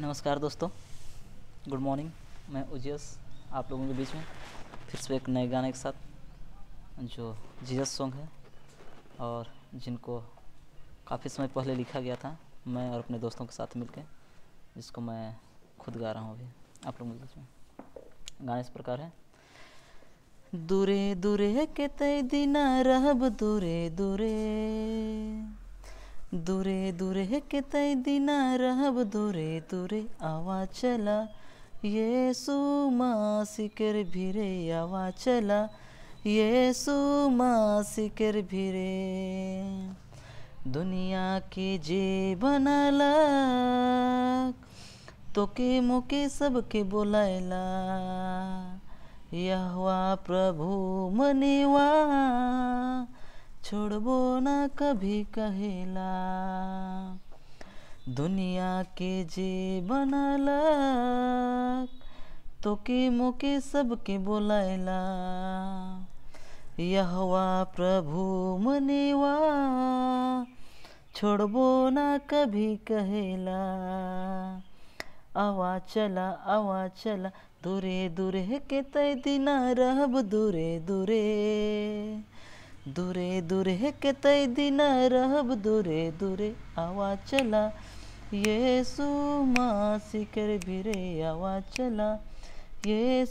नमस्कार दोस्तों good morning मैं उजियस आप लोगों के बीच में फिर से एक नए गाने के साथ जो जीजस सॉन्ग है और जिनको काफ़ी समय पहले लिखा गया था मैं और अपने दोस्तों के साथ मिलकर जिसको मैं खुद गा रहा हूँ अभी आप लोगों के बीच में गाने इस प्रकार है दूरे दूरे के तय दिना रहब दूरे दूरे दूरे दूरे के तय दिना रहब दूरे दूरे आवा चला सुमा सिकर भिरे आवा चला सुमा सिकर भिरे दुनिया के जे बनलक तोके मोके सबके बोलैला यहवा प्रभु मनेवा छोड़बो ना कभी कहेला दुनिया के जे बनल तो के मोके सबके बोलायला यहवा प्रभु मनेवा छोड़बो ना कभी कहेला आवा चला आवा चला दूरे दूरे के तय दिना रहब दूरे दूरे दूरे दूरे के तय दिन रहब दूरे दूरे आवा चला ये सुमा सिकर भिरे आवा चला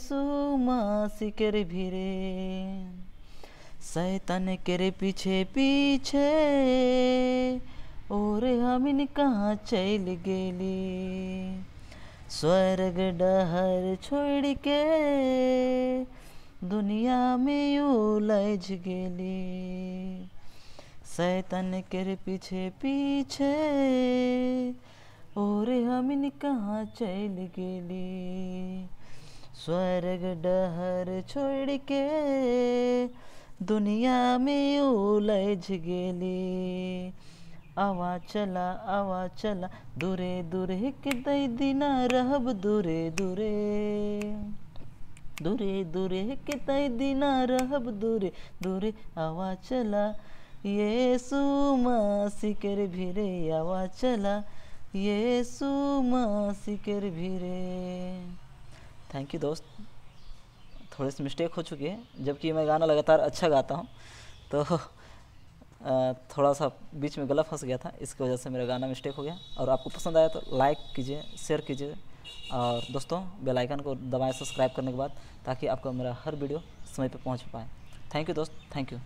सुमा सिकर भिरे सैतन के पीछे पीछे और इन कहाँ चल गेली स्वर्ग डहर छोड़ के दुनिया में उलझ गेली सैतन केर पीछे पीछे और हमिन कहाँ चल गेली स्वर्ग डहर छोड़ के दुनिया में उलझ गेली आवा चला आवा चला दूरे दूरे के दई दिना रहब दूरे दूरे दूरे दूरे कितने दिना रहब दूरे दूरे आवा चला ये सुमा सिकर भीरे आवा चला ये सुमा सिकर भीरे थैंक यू दोस्त थोड़े से मिस्टेक हो चुकी है जबकि मैं गाना लगातार अच्छा गाता हूँ तो थोड़ा सा बीच में गला फंस गया था इसकी वजह से मेरा गाना मिस्टेक हो गया और आपको पसंद आया तो लाइक कीजिए शेयर कीजिए और दोस्तों बेल आइकन को दबाएं सब्सक्राइब करने के बाद ताकि आपको मेरा हर वीडियो समय पर पहुंच पाए थैंक यू दोस्त थैंक यू